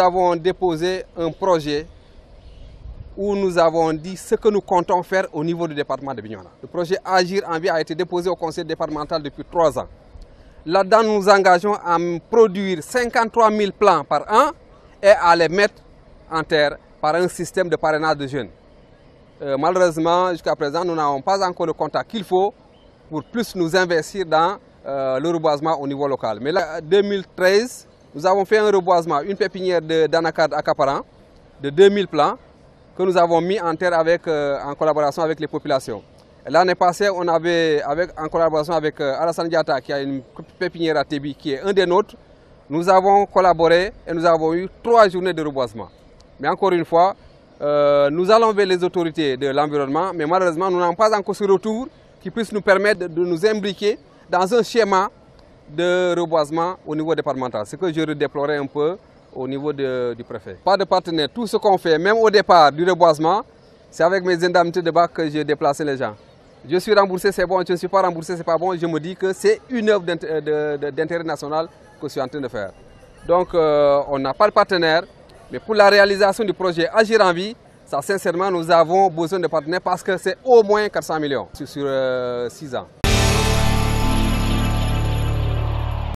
avons déposé un projet où nous avons dit ce que nous comptons faire au niveau du département de Bignona. Le projet Agir en vie a été déposé au conseil départemental depuis trois ans. Là-dedans, nous engageons à produire 53 000 plans par an et à les mettre en terre par un système de parrainage de jeunes. Euh, malheureusement, jusqu'à présent, nous n'avons pas encore le contact qu'il faut pour plus nous investir dans euh, le reboisement au niveau local. Mais là, 2013, nous avons fait un reboisement, une pépinière d'anacarde à Caparan de 2000 plants que nous avons mis en terre avec, euh, en collaboration avec les populations. L'année passée, on avait, avec, en collaboration avec euh, Alassane Diata, qui a une pépinière à Tébi, qui est un des nôtres, nous avons collaboré et nous avons eu trois journées de reboisement. Mais encore une fois, euh, nous allons vers les autorités de l'environnement, mais malheureusement, nous n'avons pas encore ce retour qui puisse nous permettre de nous imbriquer dans un schéma de reboisement au niveau départemental, ce que je déplorais un peu au niveau du préfet. Pas de partenaire, tout ce qu'on fait, même au départ du reboisement, c'est avec mes indemnités de bac que j'ai déplacé les gens. Je suis remboursé, c'est bon, je ne suis pas remboursé, c'est pas bon. Je me dis que c'est une œuvre euh, d'intérêt national que je suis en train de faire. Donc, euh, on n'a pas de partenaire, mais pour la réalisation du projet Agir en vie, ça, sincèrement, nous avons besoin de partenaires parce que c'est au moins 400 millions sur 6 euh, ans.